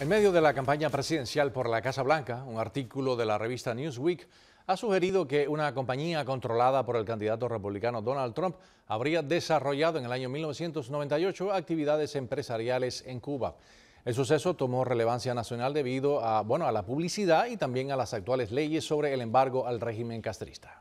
En medio de la campaña presidencial por la Casa Blanca, un artículo de la revista Newsweek ha sugerido que una compañía controlada por el candidato republicano Donald Trump habría desarrollado en el año 1998 actividades empresariales en Cuba. El suceso tomó relevancia nacional debido a, bueno, a la publicidad y también a las actuales leyes sobre el embargo al régimen castrista.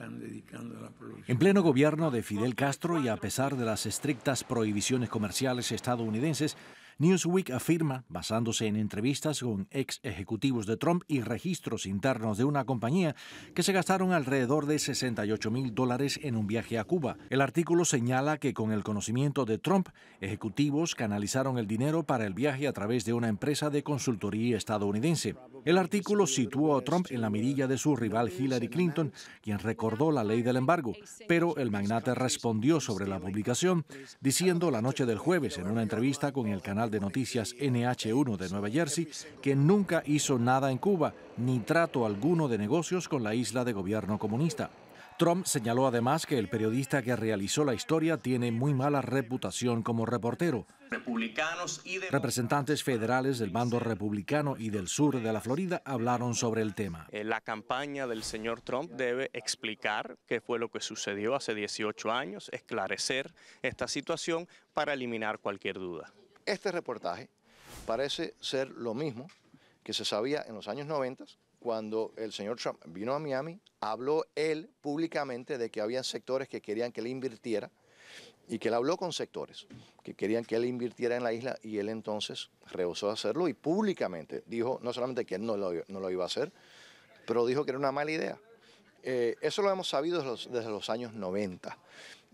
En pleno gobierno de Fidel Castro y a pesar de las estrictas prohibiciones comerciales estadounidenses, Newsweek afirma, basándose en entrevistas con ex ejecutivos de Trump y registros internos de una compañía, que se gastaron alrededor de 68 mil dólares en un viaje a Cuba. El artículo señala que con el conocimiento de Trump, ejecutivos canalizaron el dinero para el viaje a través de una empresa de consultoría estadounidense. El artículo situó a Trump en la mirilla de su rival Hillary Clinton, quien recordó la ley del embargo, pero el magnate respondió sobre la publicación, diciendo la noche del jueves en una entrevista con el canal de noticias NH1 de Nueva Jersey que nunca hizo nada en Cuba, ni trato alguno de negocios con la isla de gobierno comunista. Trump señaló además que el periodista que realizó la historia tiene muy mala reputación como reportero. Representantes federales del bando republicano y del sur de la Florida hablaron sobre el tema. Eh, la campaña del señor Trump debe explicar qué fue lo que sucedió hace 18 años, esclarecer esta situación para eliminar cualquier duda. Este reportaje parece ser lo mismo que se sabía en los años 90 cuando el señor Trump vino a Miami, habló él públicamente de que había sectores que querían que él invirtiera y que él habló con sectores que querían que él invirtiera en la isla y él entonces rehusó hacerlo y públicamente dijo no solamente que él no lo, iba a hacer, pero dijo que era una mala idea. Eh, eso lo hemos sabido desde los, años 90.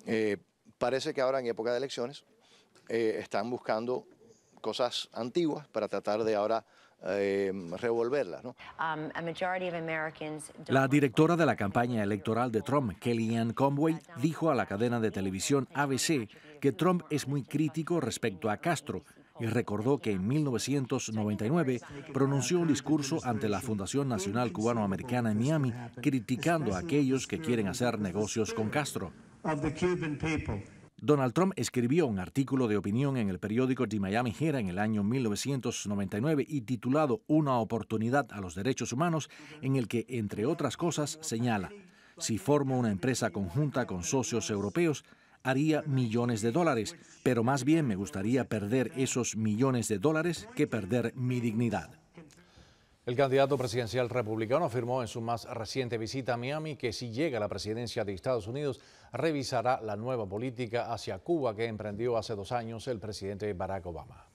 Eh, parece que ahora en época de elecciones eh, están buscando cosas antiguas para tratar de ahora eh, revolverlas. Um, la directora de la campaña electoral de Trump, Kellyanne Conway, dijo a la cadena de televisión ABC que Trump es muy crítico respecto a Castro y recordó que en 1999 pronunció un discurso ante la Fundación Nacional Cubano-Americana en Miami criticando a aquellos que quieren hacer negocios con Castro. Donald Trump escribió un artículo de opinión en el periódico The Miami Herald en el año 1999 y titulado Una oportunidad a los derechos humanos, en el que, entre otras cosas, señala, si formo una empresa conjunta con socios europeos, haría millones de dólares, pero más bien me gustaría perder esos millones de dólares que perder mi dignidad. El candidato presidencial republicano afirmó en su más reciente visita a Miami que si llega a la presidencia de Estados Unidos revisará la nueva política hacia Cuba que emprendió hace dos años el presidente Barack Obama.